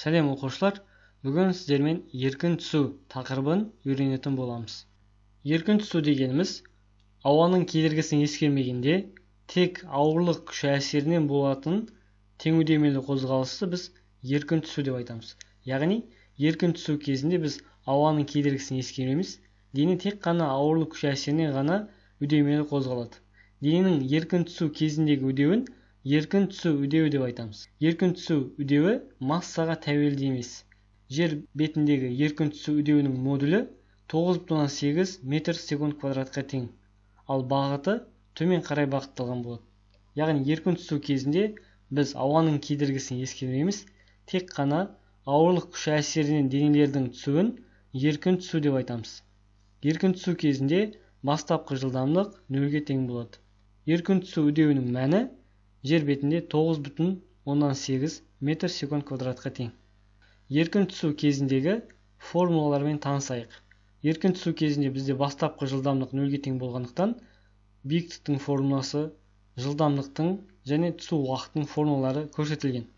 сәлем оқушылар бүгін сіздермен еркін түсу тақырыбын үйренетін боламыз еркін түсу дегеніміз ауаның кедергісін ескермегенде тек ауырлық күші әсерінен болатын үдемелі қозғалысты біз еркін түсу деп айтамыз яғни еркін түсу кезінде біз ауаның кедергісін ескермейміз дене тек қана ауырлық күші әсерінен ғана үдемелі қозғалады дененің еркін түсу кезіндегі үдеуін еркін түсу үдеуі деп айтамыз еркін түсу үдеуі массаға тәуелді емес жер бетіндегі еркін түсу үдеуінің модулі 9,8 метр секунд квадратқа тең ал бағыты төмен қарай бағытталған болады яғни еркін түсу кезінде біз ауаның кедергісін ескермейміз тек қана ауырлық күші әсерінен денелердің түсуін еркін түсу деп айтамыз еркін түсу кезінде бастапқы жылдамдық нөлге тең болады еркін түсу үдеуінің мәні жер бетінде 9,8 метр секунд квадратқа тең еркін түсу кезіндегі формулалармен танысайық еркін түсу кезінде бізде бастапқы жылдамдық нөлге тең болғандықтан биіктіктің формуласы жылдамдықтың және түсу уақытының формулалары көрсетілген